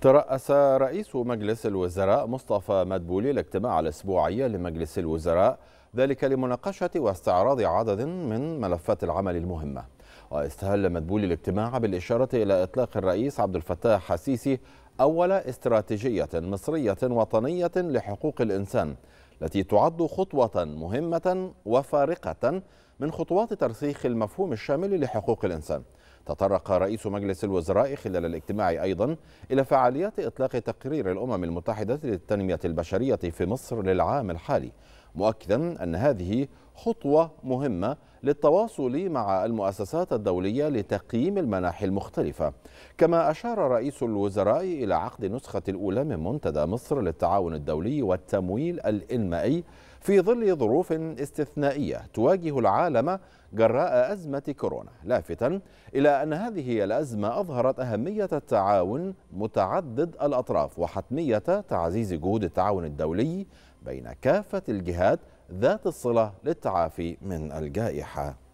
ترأس رئيس مجلس الوزراء مصطفى مدبولي الاجتماع الأسبوعي لمجلس الوزراء ذلك لمناقشة واستعراض عدد من ملفات العمل المهمة واستهل مدبولي الاجتماع بالإشارة إلى إطلاق الرئيس عبد الفتاح السيسي أول استراتيجية مصرية وطنية لحقوق الإنسان التي تعد خطوة مهمة وفارقة من خطوات ترسيخ المفهوم الشامل لحقوق الإنسان تطرق رئيس مجلس الوزراء خلال الاجتماع أيضا إلى فعاليات إطلاق تقرير الأمم المتحدة للتنمية البشرية في مصر للعام الحالي مؤكدا أن هذه خطوة مهمة للتواصل مع المؤسسات الدولية لتقييم المناحي المختلفة كما أشار رئيس الوزراء إلى عقد نسخة الأولى من منتدى مصر للتعاون الدولي والتمويل الإنمائي في ظل ظروف استثنائية تواجه العالم جراء أزمة كورونا لافتا إلى أن هذه الأزمة أظهرت أهمية التعاون متعدد الأطراف وحتمية تعزيز جهود التعاون الدولي بين كافة الجهات ذات الصلة للتعافي من الجائحة